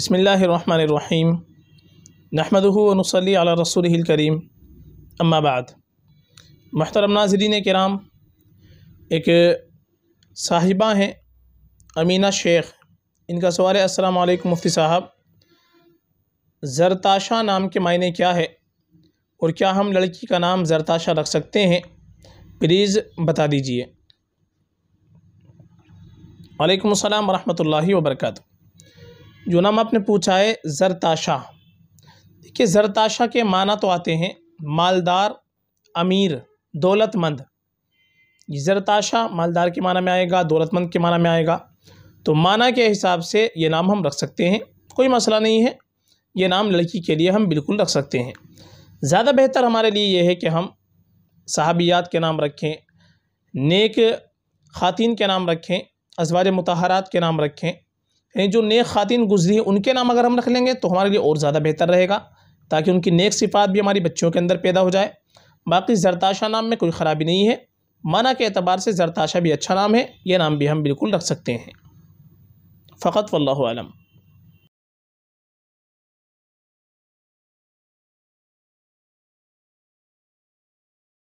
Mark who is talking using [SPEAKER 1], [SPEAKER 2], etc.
[SPEAKER 1] बसमीम नहमदनसली अला रसूल करीम अम्माबाद महतरम नाजरीन कराम एक साहिबा हैं अमीना शेख इनका सवाल है असलकम मुफ्ती साहब जरताशा नाम के मायने क्या है और क्या हम लड़की का नाम जरताशा रख सकते हैं प्लीज़ बता दीजिए वालेकुम अस्सलाम व वबरकatuh जो नाम आपने पूछा है जरताशा देखिए जरताशा के माना तो आते हैं मालदार अमीर दौलतमंद जरताशा मालदार के माना में आएगा दौलतमंद के माना में आएगा तो माना के हिसाब से ये नाम हम रख सकते हैं कोई मसला नहीं है ये नाम लड़की के लिए हम बिल्कुल रख सकते हैं ज़्यादा बेहतर हमारे लिए यह है कि हम साहबियात के नाम रखें नेक ख़ातिन के नाम रखें अजवाज मतहरात के नाम रखें जो नेक खातिन गुजरी हैं उनके नाम अगर हम रख लेंगे तो हमारे लिए और ज़्यादा बेहतर रहेगा ताकि उनकी नेक सिफात भी हमारी बच्चियों के अंदर पैदा हो जाए बाकी जरताशा नाम में कोई ख़राबी नहीं है माना के अतबार से जरताशा भी अच्छा नाम है यह नाम भी हम बिल्कुल रख सकते हैं फ़कत वल्लम